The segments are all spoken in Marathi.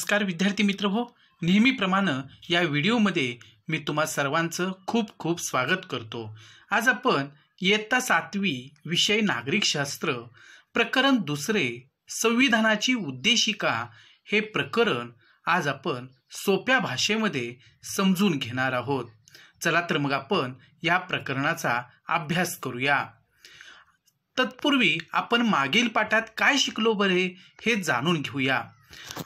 नमस्कार विद्यार्थी मित्र हो नेहमीप्रमाणे या व्हिडिओमध्ये मी तुम्हा सर्वांचं खूप खूप स्वागत करतो आज आपण इयत्ता सातवी विषय नागरिक शास्त्र प्रकरण दुसरे संविधानाची उद्देशिका हे प्रकरण आज आपण सोप्या भाषेमध्ये समजून घेणार आहोत चला तर मग आपण या प्रकरणाचा अभ्यास करूया तत्पूर्वी आपण मागील पाठात काय शिकलो बरे हे जाणून घेऊया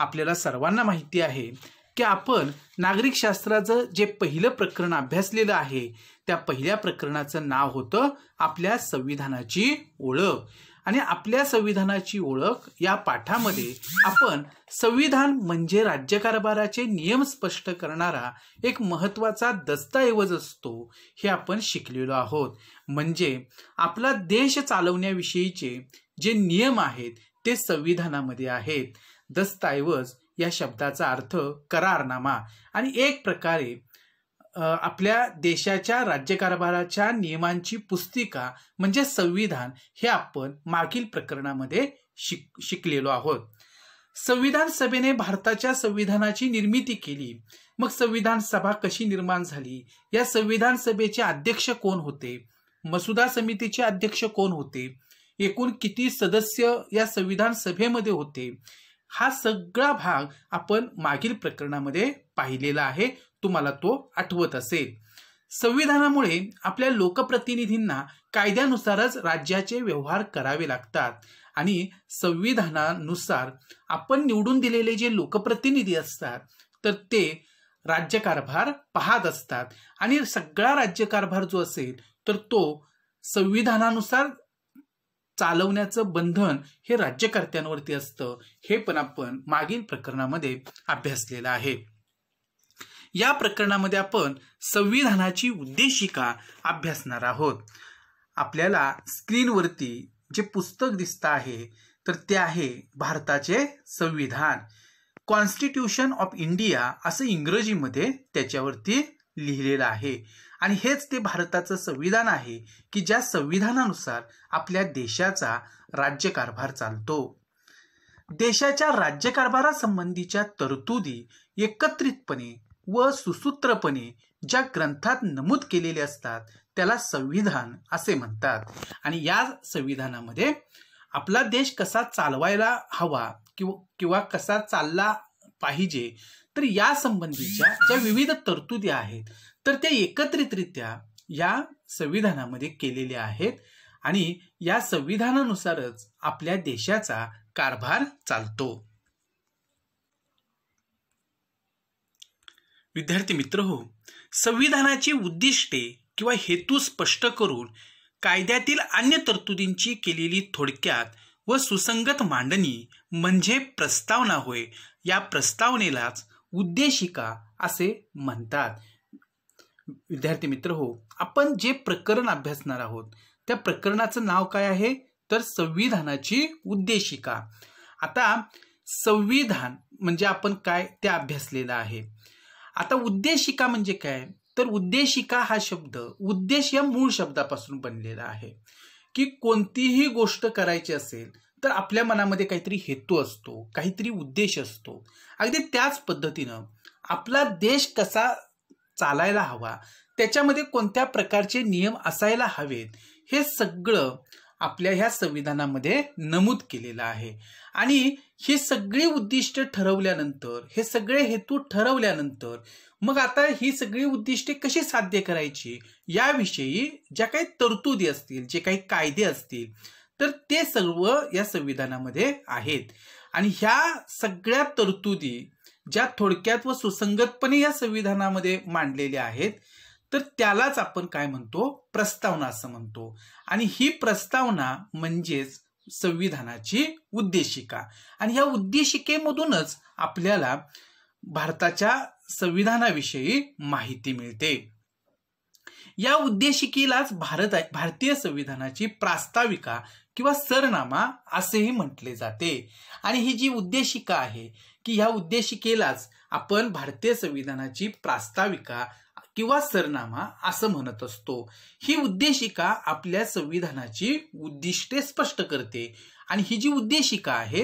आपल्याला सर्वांना माहिती आहे की आपण शास्त्राचं जे पहिलं प्रकरण अभ्यासलेलं आहे त्या पहिल्या प्रकरणाचं नाव होतं आपल्या संविधानाची ओळख आणि आपल्या संविधानाची ओळख या पाठामध्ये आपण संविधान म्हणजे राज्यकारभाराचे नियम स्पष्ट करणारा एक महत्वाचा दस्तऐवज असतो हे आपण शिकलेलो आहोत म्हणजे आपला देश चालवण्याविषयीचे जे नियम आहेत ते संविधानामध्ये आहेत दस्तऐवज या शब्दाचा अर्थ करारनामा आणि एक प्रकारे आपल्या देशाच्या राज्यकारभाराच्या नियमांची पुस्तिका म्हणजे संविधान हे आपण मागील प्रकरणामध्ये शिक शिकलेलो आहोत संविधान सभेने भारताच्या संविधानाची निर्मिती केली मग संविधान सभा कशी निर्माण झाली या संविधान सभेचे अध्यक्ष कोण होते मसुदा समितीचे अध्यक्ष कोण होते एकूण किती सदस्य या संविधान सभेमध्ये होते हा सगळा भाग आपण मागील प्रकरणामध्ये पाहिलेला आहे तुम्हाला तो आठवत असेल संविधानामुळे आपल्या लोकप्रतिनिधींना कायद्यानुसारच राज्याचे व्यवहार करावे लागतात आणि संविधानानुसार आपण निवडून दिलेले जे लोकप्रतिनिधी असतात तर ते राज्यकारभार पाहत असतात आणि सगळा राज्यकारभार जो असेल तर तो संविधानानुसार चालवण्याचं बंधन हे राज्यकर्त्यांवरती असतं हे पण आपण मागील प्रकरणामध्ये अभ्यासलेलं आहे या प्रकरणामध्ये आपण संविधानाची उद्देशिका अभ्यासणार आहोत आपल्याला स्क्रीनवरती जे पुस्तक दिसतं आहे तर ते आहे भारताचे संविधान कॉन्स्टिट्यूशन ऑफ इंडिया असं इंग्रजीमध्ये त्याच्यावरती लिहिलेलं आहे आणि हेच ते भारताचं संविधान आहे की ज्या संविधानानुसार आपल्या देशाचा राज्यकारभार चालतो देशाच्या राज्यकारभारासंबंधीच्या तरतुदी एकत्रितपणे व सुसूत्रपणे ज्या ग्रंथात नमूद केलेले असतात त्याला संविधान असे म्हणतात आणि या संविधानामध्ये आपला देश कसा चालवायला हवा किंवा किंवा कसा चालला पाहिजे तर या संबंधीच्या ज्या विविध तरतुदी आहेत तर त्या एकत्रितरित्या या संविधानामध्ये केलेल्या आहेत आणि या संविधानानुसारच आपल्या देशाचा कारभार चालतो विद्यार्थी मित्र हो संविधानाची उद्दिष्टे किंवा हेतू स्पष्ट करून कायद्यातील अन्य तरतुदींची केलेली थोडक्यात व सुसंगत मांडणी म्हणजे प्रस्तावना होय या प्रस्तावनेलाच उद्देशिका असे म्हणतात विद्यार्थी मित्र हो आपण जे प्रकरण अभ्यासणार आहोत त्या प्रकरणाचं नाव काय आहे तर संविधानाची उद्देशिका आता संविधान म्हणजे आपण काय ते अभ्यासलेलं आहे आता उद्देशिका म्हणजे काय तर उद्देशिका हा शब्द उद्देश या मूळ शब्दापासून बनलेला आहे की कोणतीही गोष्ट करायची असेल तर आपल्या मनामध्ये काहीतरी हेतू असतो काहीतरी उद्देश असतो अगदी त्याच पद्धतीनं आपला देश कसा चालायला हवा त्याच्यामध्ये कोणत्या प्रकारचे नियम असायला हवेत हे सगळं आपल्या ह्या संविधानामध्ये नमूद केलेलं आहे आणि हे सगळी उद्दिष्ट ठरवल्यानंतर हे सगळे हेतू ठरवल्यानंतर मग आता ही सगळी उद्दिष्टे कशी साध्य करायची याविषयी ज्या काही तरतुदी असतील जे काही कायदे असतील तर ते सर्व या संविधानामध्ये आहेत आणि ह्या सगळ्या तरतुदी ज्या थोडक्यात व सुसंगतपणे या संविधानामध्ये मांडलेल्या आहेत तर त्यालाच आपण काय म्हणतो प्रस्तावना असं म्हणतो आणि ही प्रस्तावना म्हणजेच संविधानाची उद्देशिका आणि या उद्देशिकेमधूनच आपल्याला भारताच्या संविधानाविषयी माहिती मिळते या उद्देशिकेलाच भारत भारतीय संविधानाची प्रास्ताविका किंवा सरनामा असेही म्हटले जाते आणि ही जी उद्देशिका आहे की ह्या उद्देशिकेलाच आपण भारतीय संविधानाची प्रास्ताविका किंवा सरनामा असं म्हणत असतो ही उद्देशिका आपल्या संविधानाची उद्दिष्टे स्पष्ट करते आणि ही जी उद्देशिका आहे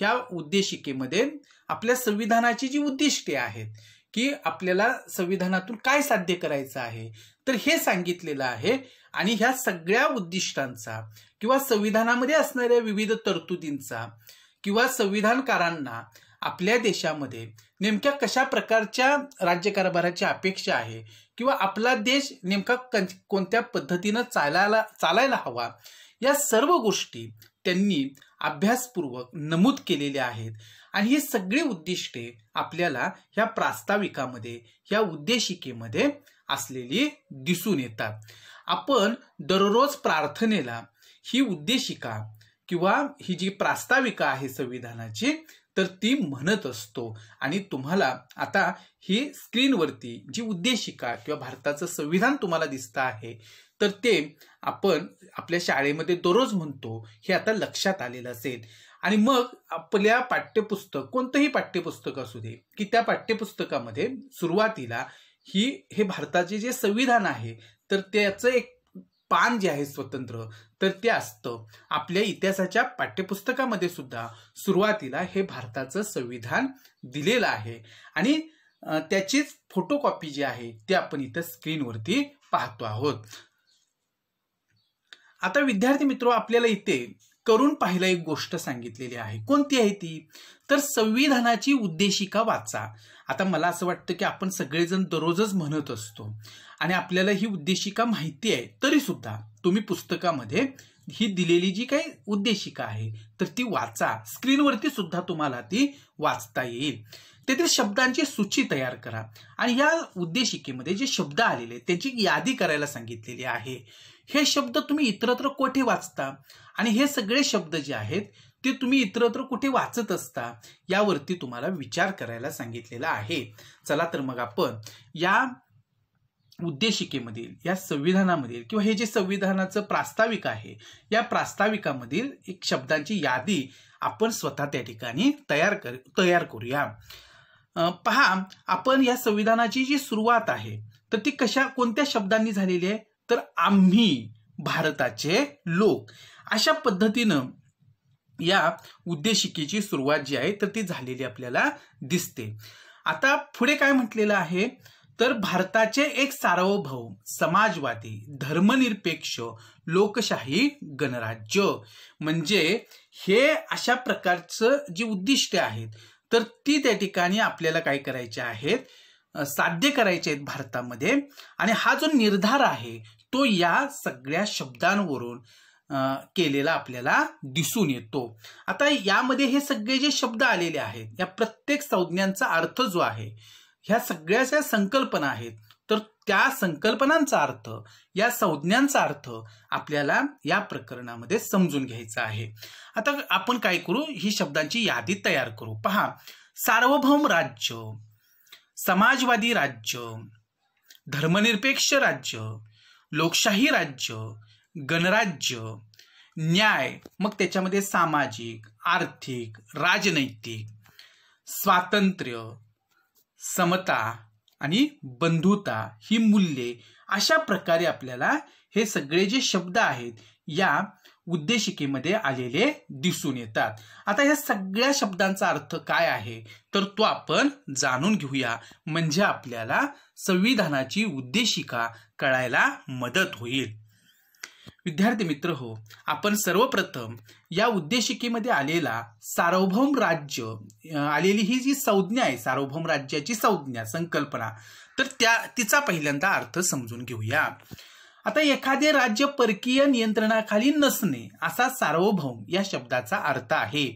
ह्या उद्देशिकेमध्ये आपल्या संविधानाची जी उद्दिष्टे आहेत की आपल्याला संविधानातून काय साध्य करायचं आहे तर हे सांगितलेलं आहे आणि ह्या सगळ्या उद्दिष्टांचा किंवा संविधानामध्ये असणाऱ्या विविध तरतुदींचा किंवा संविधानकारांना आपल्या देशामध्ये नेमक्या कशा प्रकारच्या राज्यकारभाराची अपेक्षा आहे किंवा आपला देश नेमका कोणत्या पद्धतीनं चालायला चालायला हवा या सर्व गोष्टी त्यांनी अभ्यासपूर्वक नमूद केलेल्या आहेत आणि ही सगळी उद्दिष्टे आपल्याला ह्या प्रास्ताविकामध्ये ह्या उद्देशिकेमध्ये असलेली दिसून येतात आपण दररोज प्रार्थनेला ही उद्देशिका किंवा ही जी प्रास्ताविका आहे संविधानाची तर ती म्हणत असतो आणि तुम्हाला आता ही स्क्रीनवरती जी उद्देशिका किंवा भारताचं संविधान तुम्हाला दिसतं आहे तर ते आपण आपल्या शाळेमध्ये दररोज म्हणतो हे आता लक्षात आलेलं असेल आणि मग आपल्या पाठ्यपुस्तक कोणतंही पाठ्यपुस्तक असू दे की त्या पाठ्यपुस्तकामध्ये सुरुवातीला ही हे भारताचे जे संविधान आहे तर त्याचं एक पान जे आहे स्वतंत्र तर ते असतं आपल्या इतिहासाच्या पाठ्यपुस्तकामध्ये सुद्धा सुरुवातीला हे भारताचं संविधान दिलेलं आहे आणि त्याचीच फोटोकॉपी जी आहे ते आपण इथं स्क्रीनवरती पाहतो आहोत आता विद्यार्थी मित्र आपल्याला इथे करून पाहिला एक गोष्ट सांगितलेली आहे कोणती आहे ती तर संविधानाची उद्देशिका वाचा आता मला असं वाटतं की आपण सगळेजण दररोजच म्हणत असतो आणि आपल्याला ही उद्देशिका माहिती आहे तरी सुद्धा तुम्ही पुस्तकामध्ये ही दिलेली जी काही उद्देशिका आहे तर ती वाचा स्क्रीनवरती सुद्धा तुम्हाला ती वाचता येईल तेथील शब्दांची सूची तयार करा आणि या उद्देशिकेमध्ये जे शब्द आलेले आहेत त्याची यादी करायला सांगितलेली आहे हे शब्द तुम्ही इतरत्र कोठे वाचता आणि हे सगळे शब्द जे आहेत ते तुम्ही इतरत्र कुठे वाचत असता यावरती तुम्हाला विचार करायला सांगितलेला आहे चला तर मग आपण या उद्देशिकेमधील या संविधानामधील किंवा हे जे संविधानाचं प्रास्ताविक आहे या प्रास्ताविकामधील एक शब्दांची यादी आपण स्वतः त्या ठिकाणी तयार कर तयार करूया पहा आपण या संविधानाची जी सुरुवात आहे तर ती कशा कोणत्या शब्दांनी झालेली आहे तर आम्ही भारताचे लोक अशा पद्धतीनं या उद्देशिकेची सुरुवात जी आहे तर ती झालेली आपल्याला दिसते आता पुढे काय म्हटलेलं आहे तर भारताचे एक सार्वभौम समाजवादी धर्मनिरपेक्ष लोकशाही गणराज्य म्हणजे हे अशा प्रकारचं जी उद्दिष्टे आहेत तर ती त्या ठिकाणी आपल्याला काय करायचे आहेत साध्य करायचे आहेत भारतामध्ये आणि हा जो निर्धार आहे तो या सगळ्या शब्दांवरून केलेला आपल्याला दिसून येतो आता यामध्ये हे सगळे जे शब्द आलेले आहेत या प्रत्येक संज्ञांचा अर्थ जो आहे ह्या सगळ्या ज्या संकल्पना आहेत तर त्या संकल्पनांचा अर्थ या संज्ञांचा अर्थ आपल्याला या प्रकरणामध्ये समजून घ्यायचा आहे आता आपण काय करू ही शब्दांची यादी तयार करू पहा सार्वभौम राज्य समाजवादी राज्य धर्मनिरपेक्ष राज्य लोकशाही राज्य गणराज्य न्याय मग त्याच्यामध्ये सामाजिक आर्थिक राजनैतिक स्वातंत्र्य समता आणि बंधुता ही मूल्ये अशा प्रकारे आपल्याला हे सगळे जे शब्द आहेत या उद्देशिकेमध्ये आलेले दिसून येतात आता या सगळ्या शब्दांचा अर्थ काय आहे तर तो आपण जाणून घेऊया म्हणजे आपल्याला संविधानाची उद्देशिका कळायला मदत होईल विद्यार्थी मित्र हो आपण सर्वप्रथम या उद्देशिकेमध्ये आलेला सार्वभौम राज्य आलेली ही जी संज्ञा आहे सार्वभौम राज्याची संज्ञा संकल्पना तर त्या तिचा पहिल्यांदा अर्थ समजून घेऊया आता एखादे राज्य परकीय नियंत्रणाखाली नसणे असा सार्वभौम या शब्दाचा अर्थ आहे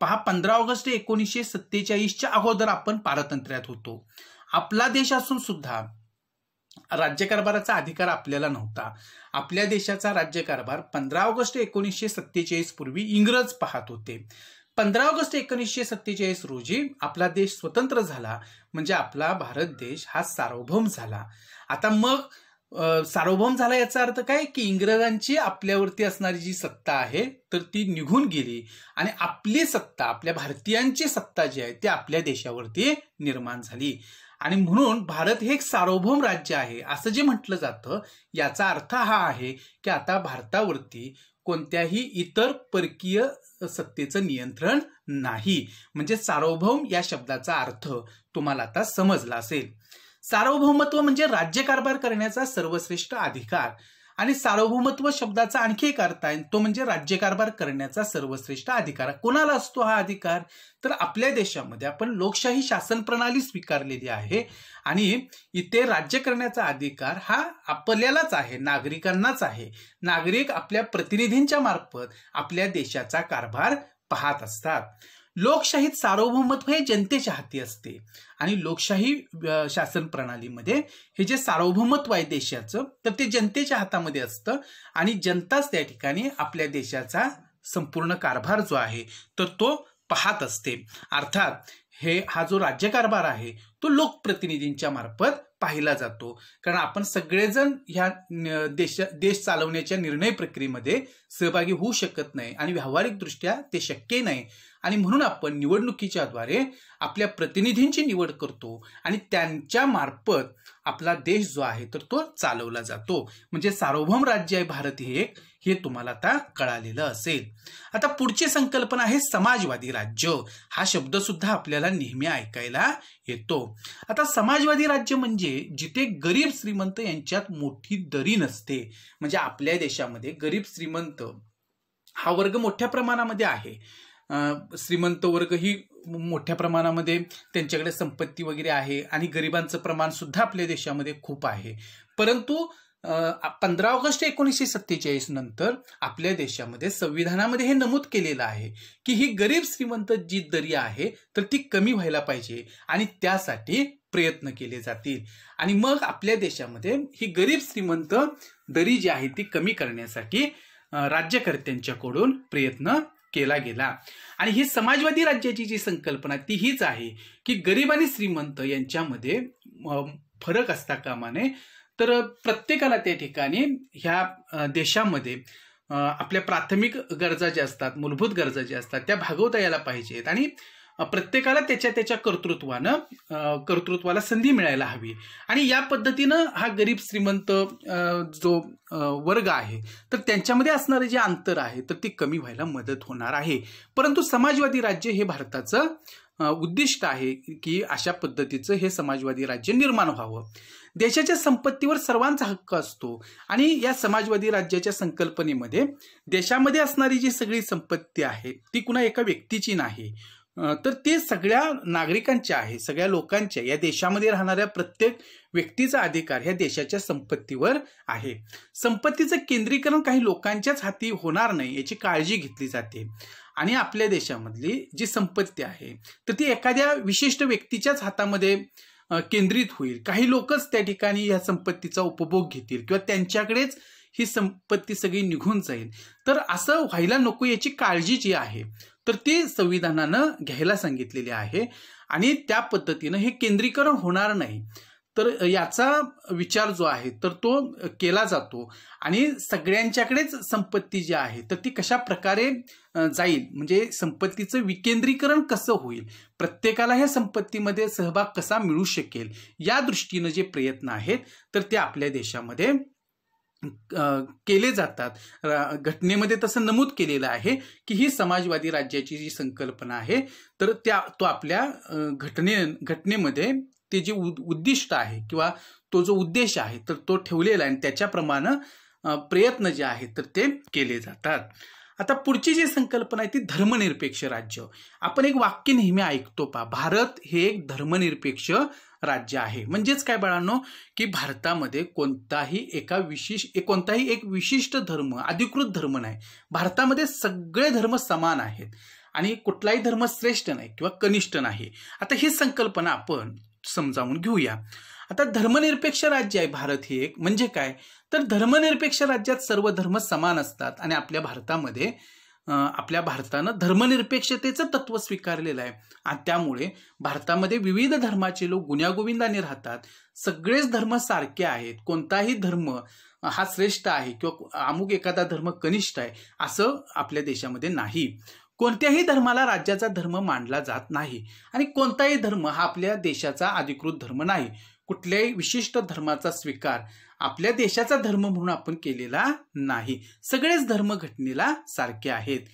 पहा पंधरा ऑगस्ट एकोणीसशे सत्तेचाळीसच्या अगोदर आपण पारतंत्र्यात होतो आपला देश असून सुद्धा राज्यकारभाराचा अधिकार आपल्याला नव्हता आपल्या देशाचा राज्यकारभार पंधरा ऑगस्ट एकोणीसशे सत्तेचाळीस पूर्वी इंग्रज पाहत होते पंधरा ऑगस्ट एकोणीसशे सत्तेचाळीस रोजी आपला देश स्वतंत्र झाला म्हणजे आपला भारत देश हा सार्वभौम झाला आता मग सार्वभौम झाला याचा अर्थ काय की इंग्रजांची आपल्यावरती असणारी जी सत्ता आहे तर ती निघून गेली आणि आपली सत्ता आपल्या भारतीयांची सत्ता जी आहे ती आपल्या देशावरती निर्माण झाली आणि म्हणून भारत हे एक सार्वभौम राज्य आहे असं जे म्हटलं जातं याचा अर्थ हा आहे की आता भारतावरती कोणत्याही इतर परकीय सत्तेचं नियंत्रण नाही म्हणजे सार्वभौम या शब्दाचा अर्थ तुम्हाला आता समजला असेल सार्वभौमत्व म्हणजे राज्यकारभार करण्याचा सर्वश्रेष्ठ अधिकार आणि सार्वभौमत्व शब्दाचा आणखी एक अर्थ आहे तो म्हणजे राज्यकारभार करण्याचा सर्वश्रेष्ठ अधिकार कोणाला असतो हा अधिकार तर आपल्या देशामध्ये आपण लोकशाही शासन प्रणाली स्वीकारलेली आहे आणि इथे राज्य करण्याचा अधिकार हा आपल्यालाच आहे नागरिकांनाच आहे नागरिक आपल्या प्रतिनिधींच्या मार्फत आपल्या देशाचा कारभार पाहत असतात लोकशाहीत सार्वभौमत्व हे जनतेच्या हाती असते आणि लोकशाही शासन प्रणालीमध्ये हे जे सार्वभौमत्व आहे देशाचं तर ते जनतेच्या हातामध्ये असतं आणि जनताच त्या ठिकाणी आपल्या देशाचा संपूर्ण कारभार जो आहे तर तो पाहत असते अर्थात हे हा जो राज्यकारभार आहे तो लोकप्रतिनिधींच्या मार्फत पाहिला जातो कारण आपण सगळेजण ह्या देश देश चालवण्याच्या निर्णय प्रक्रियेमध्ये सहभागी होऊ शकत नाही आणि व्यावहारिकदृष्ट्या ते शक्य नाही आणि म्हणून आपण निवडणुकीच्या द्वारे आपल्या प्रतिनिधींची निवड करतो आणि त्यांच्या मार्फत आपला देश जो आहे तर तो चालवला जातो म्हणजे सार्वभौम राज्य आहे भारत हे एक हे तुम्हाला आता कळालेलं असेल आता पुढची संकल्पना आहे समाजवादी राज्य हा शब्द सुद्धा आपल्याला नेहमी ऐकायला येतो आता समाजवादी राज्य म्हणजे जिथे गरीब श्रीमंत यांच्यात मोठी दरी नसते म्हणजे आपल्या देशामध्ये गरीब श्रीमंत हा वर्ग मोठ्या प्रमाणामध्ये आहे श्रीमंत वर्ग ही मोठ्या प्रमाणामध्ये त्यांच्याकडे संपत्ती वगैरे आहे आणि गरिबांचं प्रमाण सुद्धा आपल्या देशामध्ये खूप आहे परंतु पंधरा ऑगस्ट एकोणीसशे सत्तेचाळीस नंतर आपल्या देशामध्ये संविधानामध्ये हे नमूद केलेलं आहे की ही गरीब श्रीमंत जी दरी आहे तर ती कमी व्हायला पाहिजे आणि त्यासाठी प्रयत्न केले जातील आणि मग आपल्या देशामध्ये ही गरीब श्रीमंत दरी जी आहे ती कमी करण्यासाठी राज्यकर्त्यांच्याकडून प्रयत्न केला गेला आणि ही समाजवादी राज्याची जी संकल्पना ती हीच आहे की गरीब आणि श्रीमंत यांच्यामध्ये फरक असता कामाने तर प्रत्येकाला त्या ठिकाणी ह्या देशामध्ये आपल्या प्राथमिक गरजा ज्या असतात मूलभूत गरजा ज्या असतात त्या भागवता यायला पाहिजेत आणि प्रत्येकाला त्याच्या त्याच्या कर्तृत्वानं कर्तृत्वाला संधी मिळायला हवी आणि या पद्धतीनं हा गरीब श्रीमंत जो वर्ग आहे तर त्यांच्यामध्ये असणारे जे अंतर आहे तर ते कमी व्हायला मदत होणार आहे परंतु समाजवादी राज्य हे भारताचं उद्दिष्ट आहे की अशा पद्धतीचं हे समाजवादी राज्य निर्माण व्हावं देशाच्या संपत्तीवर सर्वांचा हक्क असतो आणि या समाजवादी राज्याच्या संकल्पनेमध्ये देशामध्ये असणारी जी सगळी संपत्ती आहे ती कुणा एका व्यक्तीची नाही तर ते सगळ्या नागरिकांचे आहे सगळ्या लोकांच्या या देशामध्ये राहणाऱ्या प्रत्येक व्यक्तीचा अधिकार ह्या देशाच्या संपत्तीवर आहे संपत्तीचं केंद्रीकरण काही लोकांच्याच हाती होणार नाही याची काळजी घेतली जाते आणि आपल्या देशामधली जी संपत्ती आहे तर ती एखाद्या विशिष्ट व्यक्तीच्याच हातामध्ये केंद्रित होईल काही लोकच त्या ठिकाणी या संपत्तीचा उपभोग घेतील किंवा त्यांच्याकडेच ही संपत्ती सगळी निघून जाईल तर असं व्हायला नको याची काळजी जी आहे तर ते संविधानानं घ्यायला सांगितलेले आहे आणि त्या पद्धतीनं हे केंद्रीकरण होणार नाही तर याचा विचार जो आहे तर तो केला जातो आणि सगळ्यांच्याकडेच संपत्ती जी आहे तर ती कशा प्रकारे जाईल म्हणजे संपत्तीचं विकेंद्रीकरण कसं होईल प्रत्येकाला ह्या संपत्तीमध्ये सहभाग कसा मिळू शकेल या दृष्टीनं जे प्रयत्न आहेत तर ते आपल्या देशामध्ये केले जातात घटनेमध्ये तसं नमूद केलेलं आहे की ही समाजवादी राज्याची जी संकल्पना आहे तर त्या तो आपल्या घटने घटनेमध्ये ते जे उद्दिष्ट आहे किंवा तो जो उद्देश आहे तर तो ठेवलेला आहे आणि त्याच्याप्रमाणे प्रयत्न जे आहेत तर ते केले जातात आता पुढची जी संकल्पना आहे ती धर्मनिरपेक्ष राज्य आपण एक वाक्य नेहमी ऐकतो पा भारत हे एक धर्मनिरपेक्ष राज्य आहे म्हणजेच काय बाळांनो की भारतामध्ये कोणताही एका विशेष कोणताही एक विशिष्ट धर्म अधिकृत धर्म नाही भारतामध्ये सगळे धर्म समान आहेत आणि कुठलाही धर्म श्रेष्ठ नाही किंवा कनिष्ठ नाही आता ही संकल्पना आपण समजावून घेऊया आता धर्मनिरपेक्ष राज्य आहे भारत हे एक म्हणजे काय तर धर्मनिरपेक्ष राज्यात सर्व धर्म समान असतात आणि आपल्या भारतामध्ये आपल्या भारतानं धर्मनिरपेक्षतेचं तत्त्व स्वीकारलेलं आहे आणि त्यामुळे भारतामध्ये विविध धर्माचे लोक गुण्यागोविंदाने राहतात सगळेच धर्म सारखे आहेत कोणताही धर्म हा श्रेष्ठ आहे किंवा अमुक एखादा धर्म कनिष्ठ आहे असं आपल्या देशामध्ये नाही कोणत्याही धर्माला राज्याचा धर्म मानला जात नाही आणि कोणताही धर्म हा आपल्या देशाचा अधिकृत धर्म नाही कुठल्याही विशिष्ट धर्माचा स्वीकार आपल्या देशाचा धर्म म्हणून आपण केलेला नाही सगळेच धर्म घटनेला सारखे आहेत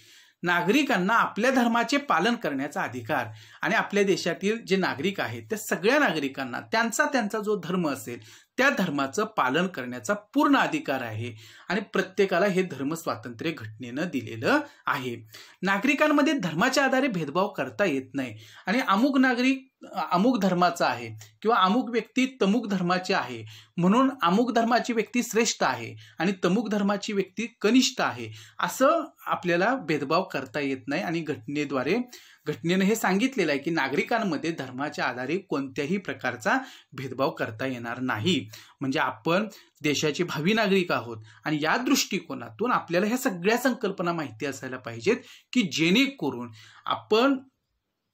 नागरिकांना आपल्या धर्माचे पालन करण्याचा अधिकार आणि आपल्या देशातील जे नागरिक आहेत त्या सगळ्या नागरिकांना त्यांचा त्यांचा जो धर्म असेल त्या धर्माचं पालन करण्याचा पूर्ण अधिकार आहे आणि प्रत्येकाला हे धर्म स्वातंत्र्य घटनेनं दिलेलं आहे नागरिकांमध्ये धर्माच्या आधारे भेदभाव करता येत नाही आणि अमुक नागरिक अमुक धर्माचा आहे किंवा अमुक व्यक्ती तमुक धर्माची आहे म्हणून अमुक धर्माची व्यक्ती श्रेष्ठ आहे आणि तमुक धर्माची व्यक्ती कनिष्ठ आहे असं आपल्याला भेदभाव करता येत नाही आणि घटनेद्वारे घटनेनं हे सांगितलेलं आहे की नागरिकांमध्ये धर्माच्या आधारे कोणत्याही प्रकारचा भेदभाव करता येणार नाही म्हणजे आपण देशाचे भावी नागरिक आहोत आणि या दृष्टिकोनातून आपल्याला ह्या सगळ्या संकल्पना माहिती असायला पाहिजेत की जेणेकरून आपण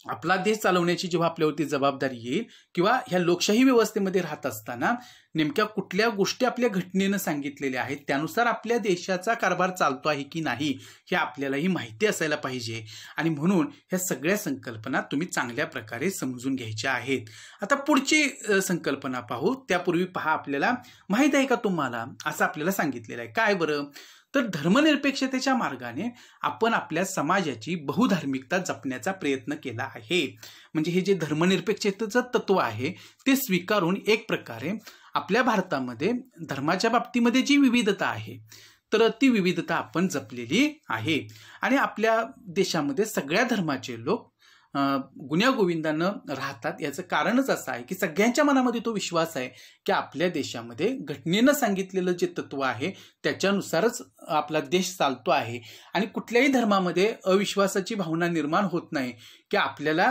आपला देश चालवण्याची जेव्हा आपल्यावरती जबाबदारी येईल किंवा ह्या लोकशाही व्यवस्थेमध्ये राहत असताना नेमक्या कुठल्या गोष्टी आपल्या घटनेनं सांगितलेल्या आहेत त्यानुसार आपल्या देशाचा कारभार चालतो आहे की नाही हे आपल्यालाही माहिती असायला पाहिजे आणि म्हणून ह्या सगळ्या संकल्पना तुम्ही चांगल्या प्रकारे समजून घ्यायच्या आहेत आता पुढची संकल्पना पाहू त्यापूर्वी पहा आपल्याला माहीत आहे का तुम्हाला असं आपल्याला सांगितलेलं आहे काय बरं तर धर्मनिरपेक्षतेच्या मार्गाने आपण आपल्या समाजाची बहुधार्मिकता जपण्याचा प्रयत्न केला आहे म्हणजे हे जे धर्मनिरपेक्षतेचं तत्व आहे ते स्वीकारून एक प्रकारे आपल्या भारतामध्ये धर्माच्या बाबतीमध्ये जी विविधता आहे तर ती विविधता आपण जपलेली आहे आणि आपल्या देशामध्ये सगळ्या धर्माचे लोक गोविंदांना राहतात याचं कारणच असं आहे की सगळ्यांच्या मनामध्ये तो विश्वास आहे की आपल्या देशामध्ये घटनेनं सांगितलेलं जे तत्व आहे त्याच्यानुसारच आपला देश चालतो आहे आणि कुठल्याही धर्मामध्ये अविश्वासाची भावना निर्माण होत नाही की आपल्याला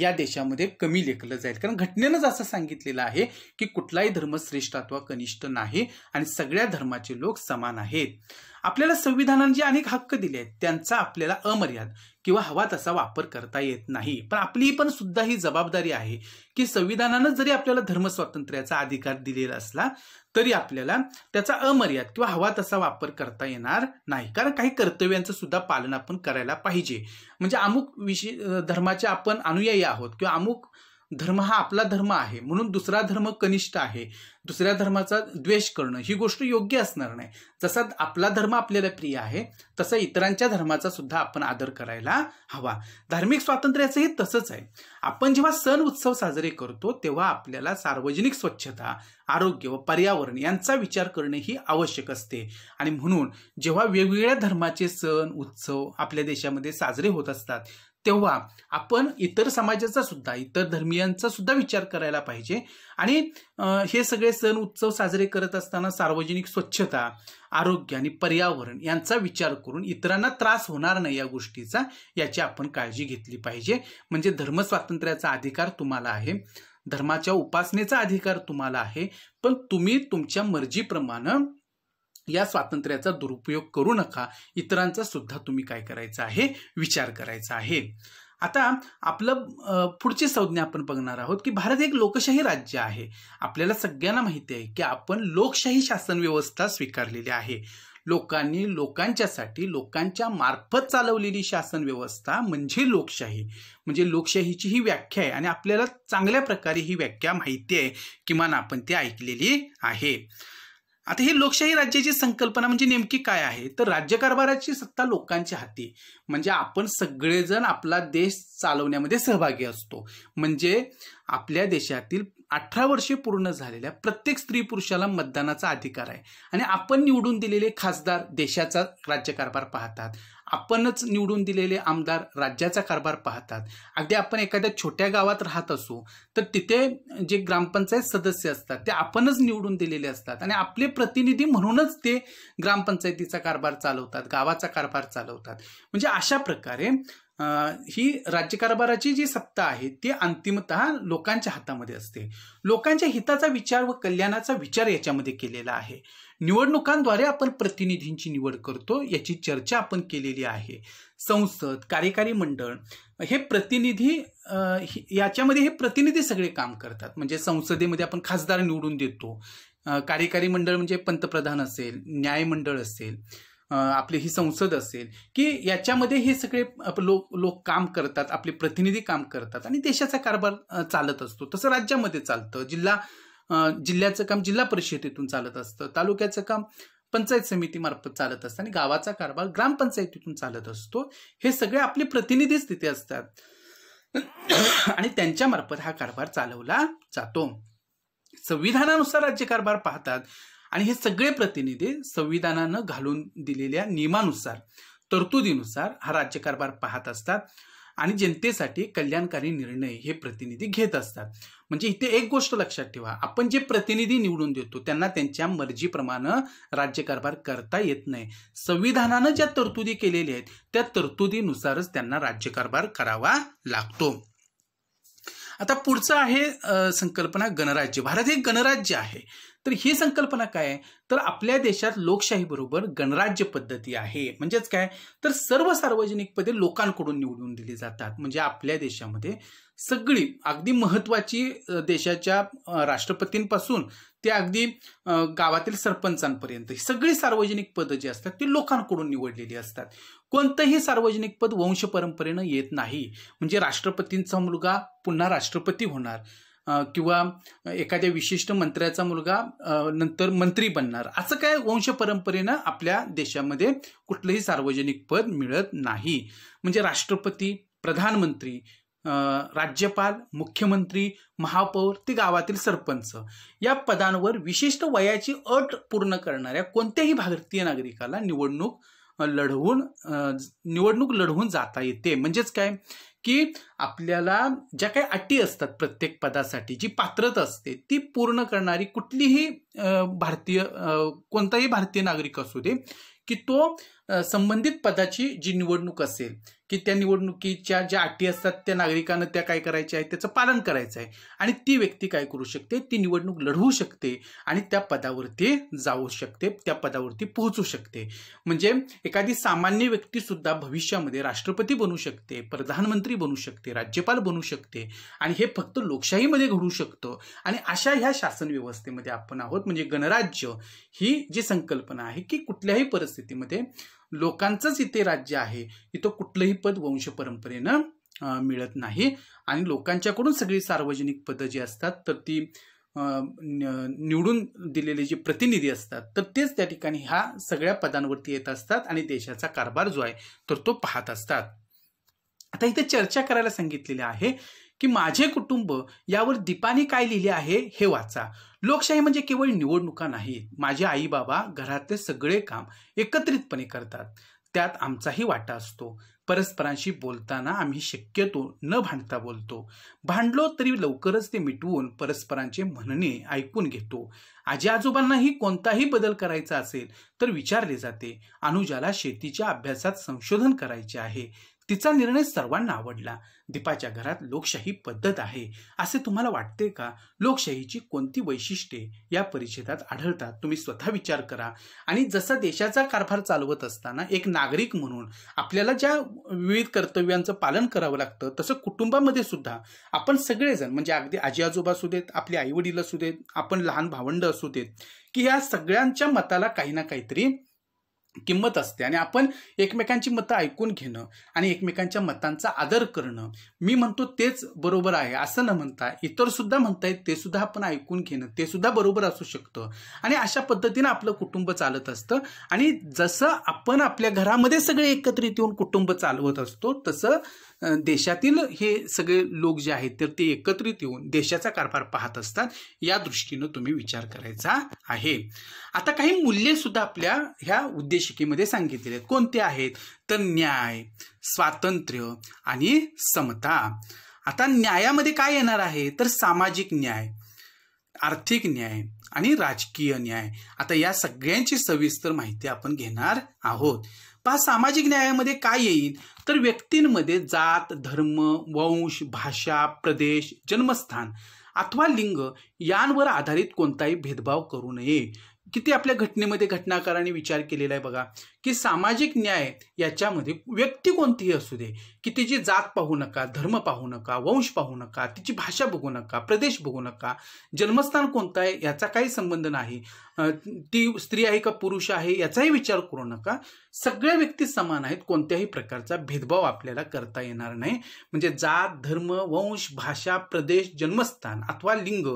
या देशामध्ये कमी लेखलं जाईल कारण घटनेनंच असं सांगितलेलं आहे की कुठलाही धर्म श्रेष्ठ अथवा कनिष्ठ नाही आणि सगळ्या धर्माचे लोक समान आहेत आपल्याला संविधानाने जे अनेक हक्क दिले आहेत त्यांचा आपल्याला अमर्याद किंवा हवा तसा वापर करता येत नाही पण आपली पण सुद्धा ही जबाबदारी आहे की संविधानानं जरी आपल्याला धर्मस्वातंत्र्याचा अधिकार दिलेला असला तरी आपल्याला त्याचा अमर्याद किंवा हवा तसा वापर करता येणार नाही कारण काही कर्तव्यांचं सुद्धा पालन आपण करायला पाहिजे म्हणजे अमुक विषय धर्माचे आपण अनुयायी आहोत किंवा अमुक धर्म हा आपला धर्म आहे म्हणून दुसरा धर्म कनिष्ठ आहे दुसऱ्या धर्माचा द्वेष करणं ही गोष्ट योग्य असणार नाही जसा आपला धर्म आपल्याला प्रिय आहे तसा इतरांच्या धर्माचा सुद्धा आपण आदर करायला हवा धार्मिक स्वातंत्र्याचंही तसंच आहे आपण जेव्हा सण उत्सव साजरे करतो तेव्हा आपल्याला सार्वजनिक स्वच्छता आरोग्य व पर्यावरण यांचा विचार करणे ही आवश्यक असते आणि म्हणून जेव्हा वेगवेगळ्या धर्माचे सण उत्सव आपल्या देशामध्ये साजरे होत असतात तेव्हा आपण इतर समाजाचा सुद्धा इतर धर्मियांचा सुद्धा विचार करायला पाहिजे आणि हे सगळे सण उत्सव साजरे करत असताना सार्वजनिक स्वच्छता आरोग्य आणि पर्यावरण यांचा विचार करून इतरांना त्रास होणार नाही या गोष्टीचा याची आपण काळजी घेतली पाहिजे म्हणजे धर्मस्वातंत्र्याचा अधिकार तुम्हाला आहे धर्माच्या उपासनेचा अधिकार तुम्हाला आहे पण तुम्ही तुमच्या मर्जीप्रमाणे या स्वातंत्र्याचा दुरुपयोग करू नका इतरांचा सुद्धा तुम्ही काय करायचं आहे विचार करायचा आहे आता आपलं पुढची संज्ञा आपण बघणार आहोत की भारत एक लोकशाही राज्य आहे आपल्याला सगळ्यांना माहिती आहे की आपण लोकशाही शासन व्यवस्था स्वीकारलेली आहे लोकांनी लोकांच्यासाठी लोकांच्या मार्फत चालवलेली शासन व्यवस्था म्हणजे लोकशाही म्हणजे लोकशाहीची ही व्याख्या आहे आणि आपल्याला चांगल्या प्रकारे ही व्याख्या माहिती आहे किमान आपण ती ऐकलेली आहे आता ही लोकशाही राज्याची संकल्पना म्हणजे नेमकी काय आहे तर राज्यकारभाराची सत्ता लोकांच्या हाती म्हणजे आपण सगळेजण आपला देश चालवण्यामध्ये सहभागी असतो म्हणजे आपल्या देशातील अठरा वर्षे पूर्ण झालेल्या प्रत्येक स्त्री पुरुषाला मतदानाचा अधिकार आहे आणि आपण निवडून दिलेले खासदार देशाचा राज्यकारभार पाहतात आपणच निवडून दिलेले आमदार राज्याचा कारभार पाहतात अगदी आपण एखाद्या छोट्या गावात राहत असू तर तिथे जे ग्रामपंचायत सदस्य असतात ते आपणच निवडून दिलेले असतात आणि आपले प्रतिनिधी म्हणूनच ते ग्रामपंचायतीचा कारभार चालवतात गावाचा कारभार चालवतात म्हणजे अशा प्रकारे ही राज्यकारभाराची जी सत्ता आहे ती अंतिमत लोकांच्या हातामध्ये असते लोकांच्या हिताचा विचार व कल्याणाचा विचार याच्यामध्ये केलेला आहे निवडणुकांद्वारे आपण प्रतिनिधींची निवड करतो याची चर्चा आपण केलेली आहे संसद कार्यकारी मंडळ हे प्रतिनिधी याच्यामध्ये हे प्रतिनिधी सगळे काम करतात म्हणजे संसदेमध्ये आपण खासदार निवडून देतो कार्यकारी मंडळ म्हणजे पंतप्रधान असेल न्यायमंडळ असेल आपली ही संसद असेल की याच्यामध्ये हे सगळे लोक लोक काम करतात आपले प्रतिनिधी काम करतात आणि देशाचा कारभार चालत असतो तसं राज्यामध्ये चालतं जिल्हा जिल्ह्याचं काम जिल्हा परिषदेतून चालत असतं तालुक्याचं काम पंचायत समितीमार्फत चालत असतं आणि गावाचा कारभार ग्रामपंचायतीतून चालत असतो हे सगळे आपले प्रतिनिधीच तिथे असतात आणि त्यांच्यामार्फत हा कारभार चालवला जातो संविधानानुसार राज्यकारभार पाहतात आणि हे सगळे प्रतिनिधी संविधानानं घालून दिलेल्या नियमानुसार तरतुदीनुसार हा राज्यकारभार पाहत असतात आणि जनतेसाठी कल्याणकारी निर्णय हे प्रतिनिधी घेत असतात म्हणजे इथे एक गोष्ट लक्षात ठेवा आपण जे प्रतिनिधी निवडून देतो त्यांना त्यांच्या मर्जीप्रमाणे राज्यकारभार करता येत नाही संविधानानं ज्या तरतुदी केलेल्या आहेत त्या तरतुदीनुसारच त्यांना राज्यकारभार करावा लागतो आता पुढचं आहे संकल्पना गणराज्य भारत हे गणराज्य आहे तर ही संकल्पना काय आहे तर आपल्या देशात लोकशाहीबरोबर गणराज्य पद्धती आहे म्हणजेच काय तर सर्व सार्वजनिक पदे लोकांकडून निवडून दिली जातात म्हणजे आपल्या देशामध्ये सगळी अगदी महत्वाची देशाच्या राष्ट्रपतींपासून ते अगदी गावातील सरपंचांपर्यंत ही सगळी सार्वजनिक पदं जी असतात ती लोकांकडून निवडलेली असतात कोणतंही सार्वजनिक पद वंश परंपरेनं येत नाही म्हणजे राष्ट्रपतींचा मुलगा पुन्हा राष्ट्रपती होणार किंवा एखाद्या विशिष्ट मंत्र्याचा मुलगा नंतर मंत्री बनणार असं काय वंश परंपरेनं आपल्या देशामध्ये कुठलंही सार्वजनिक पद मिळत नाही म्हणजे राष्ट्रपती प्रधानमंत्री राज्यपाल मुख्यमंत्री महापौर ते गावातील सरपंच या पदांवर विशिष्ट वयाची अट पूर्ण करणाऱ्या कोणत्याही भारतीय नागरिकाला निवडणूक लढवून निवडणूक लढवून जाता येते म्हणजेच काय की आपल्याला ज्या काही अटी असतात प्रत्येक पदासाठी जी पात्रता असते ती पूर्ण करणारी कुठलीही भारतीय कोणताही भारतीय नागरिक असू दे की तो संबंधित पदाची जी निवडणूक असेल की त्या निवडणुकीच्या ज्या अटी असतात त्या नागरिकांना त्या काय करायच्या आहेत त्याचं पालन करायचं आहे आणि ती व्यक्ती काय करू शकते ती निवडणूक लढवू शकते आणि त्या पदावरती जाऊ शकते त्या पदावरती पोहोचू शकते म्हणजे एखादी सामान्य व्यक्तीसुद्धा भविष्यामध्ये राष्ट्रपती बनू शकते प्रधानमंत्री बनू शकते राज्यपाल बनू शकते आणि हे फक्त लोकशाहीमध्ये घडू शकतं आणि अशा ह्या शासन व्यवस्थेमध्ये आपण आहोत म्हणजे गणराज्य ही जी संकल्पना आहे की कुठल्याही परिस्थितीमध्ये लोकांचंच इथे राज्य आहे इथं कुठलंही पद वंश परंपरेनं मिळत नाही आणि लोकांच्याकडून सगळी सार्वजनिक पदं जी असतात तर ती निवडून दिलेले जे प्रतिनिधी असतात तर तेच त्या ठिकाणी ह्या सगळ्या पदांवरती येत असतात आणि देशाचा कारभार जो आहे तर तो पाहत असतात आता इथे चर्चा करायला सांगितलेली आहे की माझे कुटुंब यावर दीपाने काय लिहिले आहे हे वाचा लोकशाही म्हणजे केवळ निवडणुका नाही माझे आई बाबा घरातले सगळे काम एकत्रितपणे करतात त्यात आमचाही वाटा असतो परस्परांशी बोलताना आम्ही शक्यतो न भांडता बोलतो भांडलो तरी लवकरच ते मिटवून परस्परांचे म्हणणे ऐकून घेतो आजी आजोबांनाही कोणताही बदल करायचा असेल तर विचारले जाते अनुजाला शेतीच्या अभ्यासात संशोधन करायचे आहे तिचा निर्णय सर्वांना आवडला दीपाच्या घरात लोकशाही पद्धत आहे असे तुम्हाला वाटते का लोकशाहीची कोणती वैशिष्ट्ये या परिषदात आढळतात तुम्ही स्वतः विचार करा आणि जसा देशाचा कारभार चालवत असताना एक नागरिक म्हणून आपल्याला ज्या विविध कर्तव्यांचं पालन करावं लागतं तसं कुटुंबामध्ये सुद्धा आपण सगळेजण म्हणजे अगदी आजी आजोबा असू देत आपले आई वडील असू देत आपण लहान भावंड असू देत की या सगळ्यांच्या मताला काही ना काहीतरी किंमत असते आणि आपण एकमेकांची मतं ऐकून घेणं आणि एकमेकांच्या मतांचा आदर करणं मी म्हणतो तेच बरोबर आहे असं न म्हणता इतर सुद्धा म्हणतायत ते सुद्धा आपण ऐकून घेणं ते सुद्धा बरोबर असू शकतं आणि अशा पद्धतीनं आपलं कुटुंब चालत असतं आणि जसं आपण आपल्या घरामध्ये सगळे एकत्रित येऊन कुटुंब चालवत असतो तसं देशातील हे सगळे लोक जे आहेत तर ते एकत्रित येऊन देशाचा कारभार पाहत असतात या दृष्टीनं तुम्ही विचार करायचा आहे आता काही मूल्य सुद्धा आपल्या ह्या उद्देशिकेमध्ये सांगितलेले आहेत कोणते आहेत तर न्याय स्वातंत्र्य आणि समता आता न्यायामध्ये काय येणार आहे तर सामाजिक न्याय आर्थिक न्याय आणि राजकीय न्याय आता या सगळ्यांची सविस्तर माहिती आपण घेणार आहोत पहा सामाजिक न्यायामध्ये काय येईल तर व्यक्तींमध्ये जात धर्म वंश भाषा प्रदेश जन्मस्थान अथवा लिंग यांवर आधारित कोणताही भेदभाव करू नये किती आपल्या घटनेमध्ये घटनाकाराने विचार केलेला आहे बघा की सामाजिक न्याय याच्यामध्ये व्यक्ती कोणतीही असू दे की तिची जात पाहू नका धर्म पाहू नका वंश पाहू नका तिची भाषा बघू नका प्रदेश बघू नका जन्मस्थान कोणतं आहे याचा काही संबंध नाही ती स्त्री आहे का पुरुष आहे याचाही विचार करू नका सगळ्या व्यक्ती समान आहेत कोणत्याही प्रकारचा भेदभाव आपल्याला करता येणार नाही म्हणजे जात धर्म वंश भाषा प्रदेश जन्मस्थान अथवा लिंग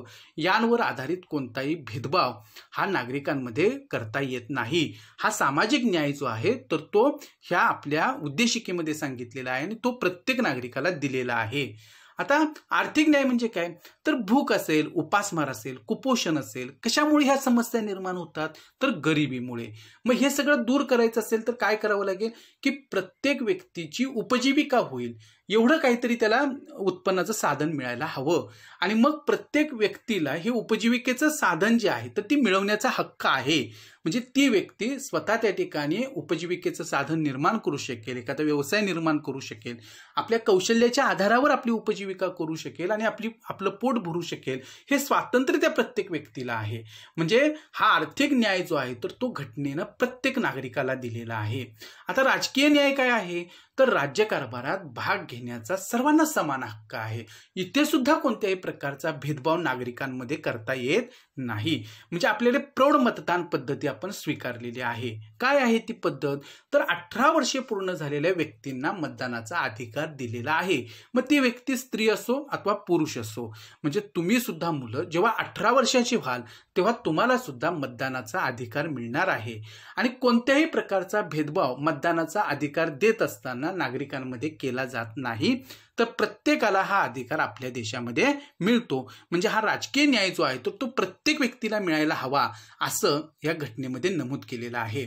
यांवर आधारित कोणताही भेदभाव हा नागरिकांमध्ये करता येत नाही हा सामाजिक न्याय जो आहे तर तो ह्या आपल्या उद्देशिकेमध्ये सांगितलेला आहे आणि तो प्रत्येक नागरिकाला दिलेला आहे आता आर्थिक न्याय म्हणजे काय तर भूक असेल उपासमार असेल कुपोषण असेल कशामुळे ह्या समस्या निर्माण होतात तर गरिबीमुळे मग हे सगळं दूर करायचं असेल तर काय करावं लागेल की प्रत्येक व्यक्तीची उपजीविका होईल एवढं काहीतरी त्याला उत्पन्नाचं साधन मिळायला हवं आणि मग प्रत्येक व्यक्तीला हे उपजीविकेचं साधन जे आहे तर ती मिळवण्याचा हक्क आहे म्हणजे ती व्यक्ती स्वतः त्या ठिकाणी उपजीविकेचं साधन निर्माण करू शकेल एखादा व्यवसाय निर्माण करू शकेल आपल्या कौशल्याच्या आधारावर आपली उपजीविका करू शकेल आणि आपली आपलं पोट भरू शकेल हे स्वातंत्र्य त्या प्रत्येक व्यक्तीला आहे म्हणजे हा आर्थिक न्याय जो आहे तर तो घटनेनं प्रत्येक नागरिकाला दिलेला आहे आता राजकीय न्याय काय आहे तर राज्यकारभारात भाग घेण्याचा सर्वांना समान हक्क आहे इथे सुद्धा कोणत्याही प्रकारचा भेदभाव नागरिकांमध्ये करता येत नाही म्हणजे आपल्याला प्रौढ मतदान पद्धती आपण स्वीकारलेली आहे काय आहे ती पद्धत तर अठरा वर्षे पूर्ण झालेल्या व्यक्तींना मतदानाचा अधिकार दिलेला आहे मग ती व्यक्ती स्त्री असो अथवा पुरुष असो म्हणजे तुम्ही सुद्धा मुलं जेव्हा अठरा वर्षाची व्हाल तेव्हा तुम्हाला सुद्धा मतदानाचा अधिकार मिळणार आहे आणि कोणत्याही प्रकारचा भेदभाव मतदानाचा अधिकार देत असताना नागरिकांमध्ये केला जात नाही तर प्रत्येकाला हा अधिकार आपल्या देशामध्ये मिळतो म्हणजे हा राजकीय न्याय जो आहे तो तो प्रत्येक व्यक्तीला मिळायला हवा असं या घटनेमध्ये नमूद केलेलं आहे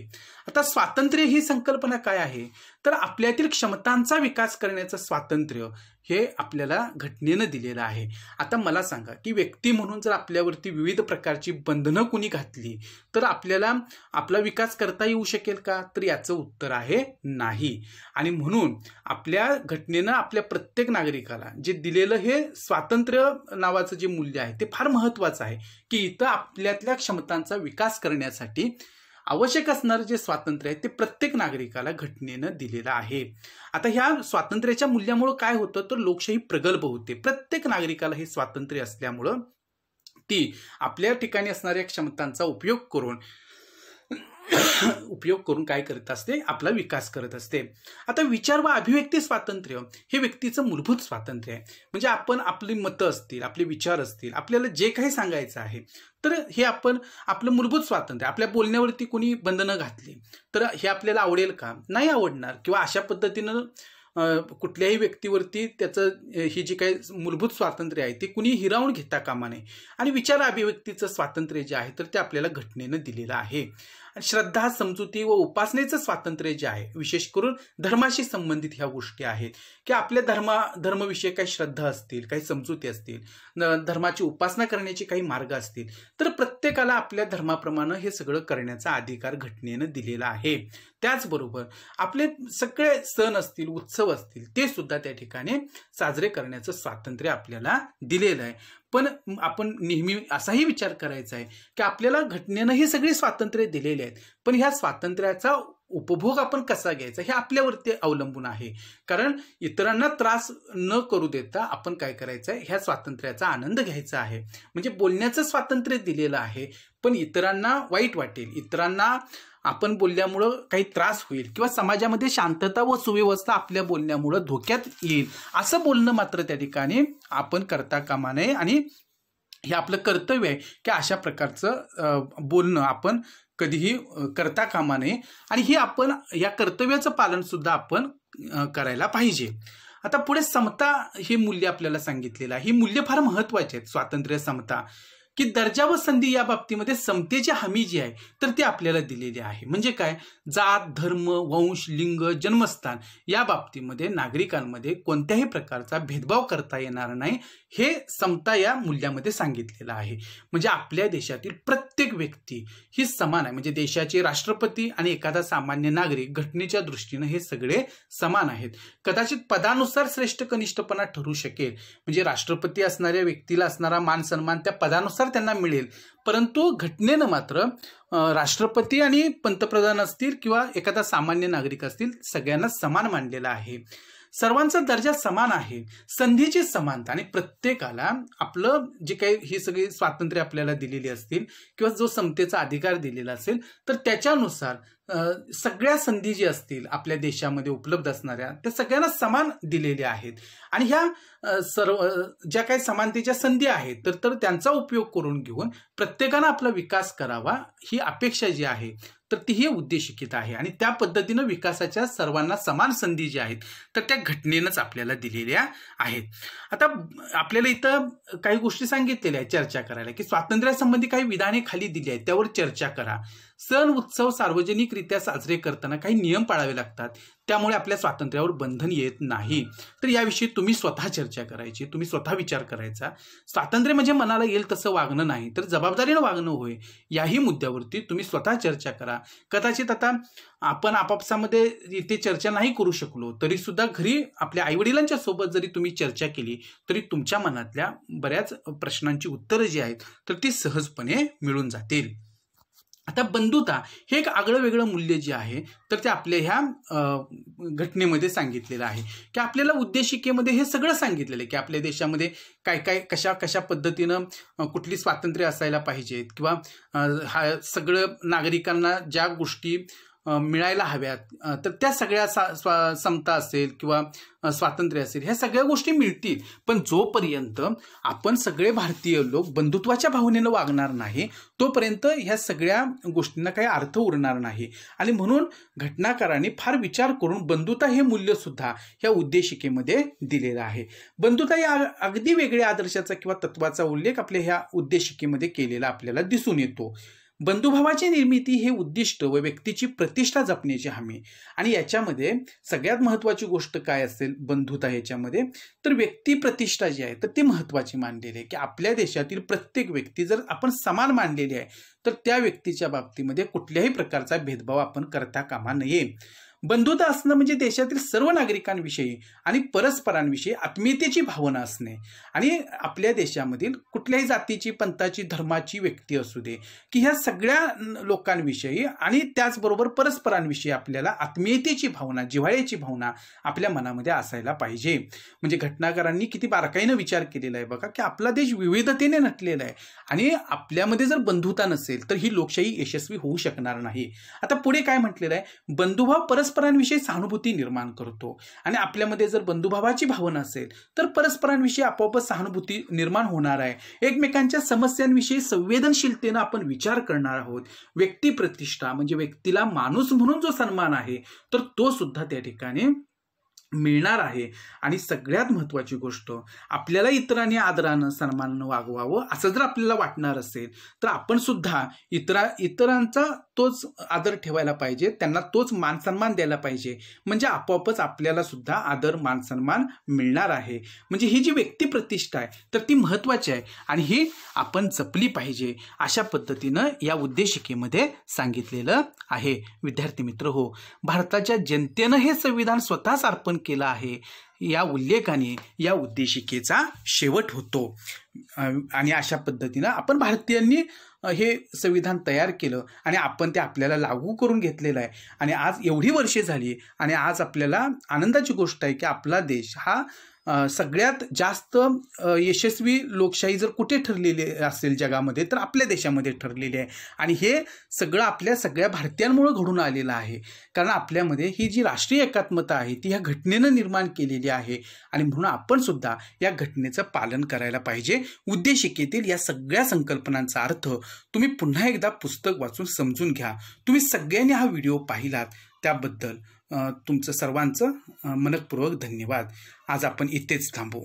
आता स्वातंत्र्य ही संकल्पना काय आहे तर आपल्यातील क्षमतांचा विकास करण्याचं स्वातंत्र्य हे आपल्याला घटनेनं दिलेलं आहे आता मला सांगा की व्यक्ती म्हणून जर आपल्यावरती विविध प्रकारची बंधनं कुणी घातली तर आपल्याला आपला विकास करता येऊ शकेल का तर याचं उत्तर आहे नाही आणि म्हणून आपल्या घटनेनं आपल्या प्रत्येक नागरिकाला जे दिलेलं हे स्वातंत्र्य नावाचं जे मूल्य आहे ते फार महत्त्वाचं आहे की इथं आपल्यातल्या क्षमतांचा विकास करण्यासाठी आवश्यक असणारं जे स्वातंत्र्य आहे ते प्रत्येक नागरिकाला घटनेनं दिलेलं आहे आता ह्या स्वातंत्र्याच्या मूल्यामुळं काय होतं तर लोकशाही प्रगल्भ होते प्रत्येक नागरिकाला हे स्वातंत्र्य असल्यामुळं ती आपल्या ठिकाणी असणाऱ्या क्षमतांचा उपयोग करून उपयोग करून काय करत असते आपला विकास करत असते आता विचार व अभिव्यक्ती स्वातंत्र्य हे व्यक्तीचं मूलभूत स्वातंत्र्य आहे म्हणजे आपण आपली मतं असतील आपले विचार असतील आपल्याला जे काही सांगायचं आहे तर हे आपण आपलं मूलभूत स्वातंत्र्य आपल्या बोलण्यावरती कोणी बंधनं घातली तर हे आपल्याला आवडेल का नाही आवडणार किंवा अशा पद्धतीनं कुठल्याही व्यक्तीवरती त्याचं ही जी काही मूलभूत स्वातंत्र्य आहे ती कुणी हिरावून घेता कामा नये आणि विचार अभिव्यक्तीचं स्वातंत्र्य जे आहे तर ते आपल्याला घटनेनं दिलेलं आहे आणि श्रद्धा समजुती व उपासनेचं स्वातंत्र्य जे आहे विशेष करून धर्माशी संबंधित ह्या गोष्टी आहेत की आपल्या धर्मा धर्मविषयी काही श्रद्धा असतील काही समजुती असतील धर्माची उपासना करण्याचे काही मार्ग असतील तर प्रत्येक प्रत्येकाला आपल्या धर्माप्रमाणे हे सगळं करण्याचा अधिकार घटनेनं दिलेला आहे त्याचबरोबर आपले सगळे सण असतील उत्सव असतील ते सुद्धा त्या ठिकाणी साजरे करण्याचं स्वातंत्र्य आपल्याला दिलेलं आहे पण आपण नेहमी असाही विचार करायचा आहे की आपल्याला घटनेनं ही सगळी स्वातंत्र्य दिलेली आहेत पण ह्या स्वातंत्र्याचा उपभोग आपण कसा घ्यायचा हे आपल्यावरती अवलंबून आहे कारण इतरांना त्रास न करू देता आपण काय करायचं आहे ह्या स्वातंत्र्याचा आनंद घ्यायचा आहे म्हणजे बोलण्याचं स्वातंत्र्य दिलेलं आहे पण इतरांना वाईट वाटेल इतरांना आपण बोलल्यामुळं काही त्रास होईल किंवा समाजामध्ये शांतता व सुव्यवस्था आपल्या बोलण्यामुळं धोक्यात येईल असं बोलणं मात्र त्या ठिकाणी आपण करता कामा नये आणि हे आपलं कर्तव्य आहे की अशा प्रकारचं बोलणं आपण कधीही करता कामा नये आणि हे आपण या कर्तव्याचं पालन सुद्धा आपण करायला पाहिजे आता पुढे समता हे मूल्य आपल्याला सांगितलेलं आहे ही मूल्य फार महत्वाचे आहेत स्वातंत्र्य समता की दर्जा व संधी या बाबतीमध्ये समतेची हमी जी आहे तर ती आपल्याला दिलेली आहे म्हणजे काय जात धर्म वंश लिंग जन्मस्थान या बाबतीमध्ये नागरिकांमध्ये कोणत्याही प्रकारचा भेदभाव करता येणार नाही हे समता या मूल्यामध्ये सांगितलेलं आहे म्हणजे आपल्या देशातील प्रत्येक व्यक्ती ही समान आहे म्हणजे देशाचे राष्ट्रपती आणि एखादा सामान्य नागरिक घटनेच्या दृष्टीनं हे सगळे समान आहेत कदाचित पदानुसार श्रेष्ठ कनिष्ठपणा ठरू शकेल म्हणजे राष्ट्रपती असणाऱ्या व्यक्तीला असणारा मान सन्मान त्या पदानुसार त्यांना मिळेल परंतु घटनेनं मात्र राष्ट्रपती आणि पंतप्रधान असतील किंवा एखादा सामान्य नागरिक असतील सगळ्यांना समान मानलेला आहे सर्वांचा दर्जा समान आहे संधीची समानता आणि प्रत्येकाला आपलं जे काही ही सगळी स्वातंत्र्य आपल्याला दिलेली असतील किंवा जो समतेचा अधिकार दिलेला असेल तर त्याच्यानुसार सगळ्या संधी जी असतील आपल्या देशामध्ये उपलब्ध असणाऱ्या त्या सगळ्यांना समान दिलेल्या आहेत आणि ह्या सर्व ज्या काही समानतेच्या संधी आहेत तर तर त्यांचा उपयोग करून घेऊन प्रत्येकानं आपला विकास करावा ही अपेक्षा जी आहे तर तीही उद्देशिकित आहे आणि त्या पद्धतीनं विकासाच्या सर्वांना समान संधी जी आहेत तर त्या घटनेनंच आपल्याला दिलेल्या आहेत आता आपल्याला इथं काही गोष्टी सांगितलेल्या आहेत चर्चा करायला की स्वातंत्र्यासंबंधी काही विधाने खाली दिली आहेत त्यावर चर्चा करा सण उत्सव सार्वजनिकरित्या साजरे करताना काही नियम पाळावे लागतात त्यामुळे आपल्या स्वातंत्र्यावर बंधन येत नाही तर याविषयी तुम्ही स्वतः चर्चा करायची तुम्ही स्वतः विचार करायचा स्वातंत्र्य म्हणजे मनाला येईल तसं वागणं नाही तर जबाबदारीनं वागणं होय याही मुद्द्यावरती तुम्ही स्वतः चर्चा करा कदाचित आता आपण आपापसामध्ये इथे चर्चा नाही करू शकलो तरी सुद्धा घरी आपल्या आईवडिलांच्या सोबत जरी तुम्ही चर्चा केली तरी तुमच्या मनातल्या बऱ्याच प्रश्नांची उत्तरं जी आहेत तर ती सहजपणे मिळून जातील आता बंधुता हे एक आगळं वेगळं मूल्य जे आहे तर ते आपल्या ह्या घटनेमध्ये सांगितलेलं आहे की आपल्याला उद्देशिकेमध्ये हे सगळं सांगितलेलं आहे की आपल्या देशामध्ये काय काय कशा कशा पद्धतीनं कुठली स्वातंत्र्य असायला पाहिजेत किंवा हा सगळं नागरिकांना ज्या गोष्टी मिळायला हव्यात तर त्या सगळ्या समता असेल किंवा स्वातंत्र्य असेल ह्या सगळ्या गोष्टी मिळतील पण जोपर्यंत आपण सगळे भारतीय लोक बंधुत्वाच्या भावनेनं वागणार नाही तोपर्यंत ह्या सगळ्या गोष्टींना काही अर्थ उरणार नाही आणि म्हणून घटनाकारांनी फार विचार करून बंधुता हे मूल्य सुद्धा ह्या उद्देशिकेमध्ये दिलेलं आहे बंधुता या अगदी वेगळ्या आदर्शाचा किंवा तत्वाचा उल्लेख आपल्या ह्या उद्देशिकेमध्ये केलेला आपल्याला दिसून येतो बंधुभावाची निर्मिती हे उद्दिष्ट व व्यक्तीची प्रतिष्ठा जपण्याची हमी आणि याच्यामध्ये सगळ्यात महत्त्वाची गोष्ट काय असेल बंधुता याच्यामध्ये तर व्यक्ती प्रतिष्ठा जी आहे तर ती महत्त्वाची मानलेली आहे की आपल्या देशातील प्रत्येक व्यक्ती जर आपण समान मानलेली आहे तर त्या व्यक्तीच्या बाबतीमध्ये कुठल्याही प्रकारचा भेदभाव आपण करता कामा नये बंधुता असणं म्हणजे देशातील सर्व नागरिकांविषयी आणि परस्परांविषयी आत्मीयतेची भावना असणे आणि आपल्या देशामधील कुठल्याही जातीची पंथाची धर्माची व्यक्ती असू दे की ह्या सगळ्या लोकांविषयी आणि त्याचबरोबर परस्परांविषयी आपल्याला आत्मीयतेची भावना जिव्हाळ्याची भावना आपल्या मनामध्ये असायला पाहिजे म्हणजे घटनाकारांनी किती बारकाईनं विचार केलेला आहे बघा की आपला देश विविधतेने नटलेला आहे आणि आपल्यामध्ये जर बंधुता नसेल तर ही लोकशाही यशस्वी होऊ शकणार नाही आता पुढे काय म्हटलेलं आहे बंधुभाव परस्पर परस्परांविषयी सहानुभूती निर्माण करतो आणि आपल्यामध्ये जर बंधुभावाची भावना असेल तर परस्परांविषयी आपोआप सहानुभूती निर्माण होणार आहे एकमेकांच्या समस्यांविषयी संवेदनशीलतेनं आपण विचार करणार आहोत व्यक्तिप्रतिष्ठा म्हणजे व्यक्तीला माणूस म्हणून जो सन्मान आहे तर तो सुद्धा त्या ठिकाणी मिळणार आहे आणि सगळ्यात महत्त्वाची गोष्ट आपल्याला इतरांनी आदरानं सन्मानानं वागवावं असं जर आपल्याला वाटणार असेल तर आपण सुद्धा इतरा इतरांचा तोच आदर ठेवायला पाहिजे त्यांना तोच मानसन्मान द्यायला पाहिजे म्हणजे आपोआपच आपल्याला सुद्धा आदर मानसन्मान मिळणार आहे म्हणजे ही जी व्यक्तिप्रतिष्ठा आहे तर ती महत्त्वाची आहे आणि ही आपण जपली पाहिजे अशा पद्धतीनं या उद्देशिकेमध्ये सांगितलेलं आहे विद्यार्थी मित्र हो भारताच्या जनतेनं हे संविधान स्वतःच अर्पण केला आहे या उल्लेखाने या उद्देशिकेचा शेवट होतो आणि अशा पद्धतीनं आपण भारतीयांनी हे संविधान तयार केलं आणि आपण ते आपल्याला लागू करून घेतलेलं आहे आणि आज एवढी वर्षे झाली आणि आज आपल्याला आनंदाची गोष्ट आहे की आपला देश हा सगळ्यात जास्त यशस्वी लोकशाही जर कुठे ठरलेली असेल जगामध्ये तर आपल्या देशामध्ये ठरलेली आहे आणि हे सगळं आपल्या सगळ्या भारतीयांमुळे घडून आलेलं आहे कारण आपल्यामध्ये ही जी राष्ट्रीय एकात्मता आहे ती ह्या घटनेनं निर्माण केलेली आहे आणि म्हणून आपण सुद्धा या घटनेचं पालन करायला पाहिजे उद्देशिकेतील या सगळ्या संकल्पनांचा अर्थ तुम्ही पुन्हा एकदा पुस्तक वाचून समजून घ्या तुम्ही सगळ्यांनी हा व्हिडिओ पाहिलात त्याबद्दल तुमचं सर्वांचं मनपूर्वक धन्यवाद आज आपण इथेच थांबू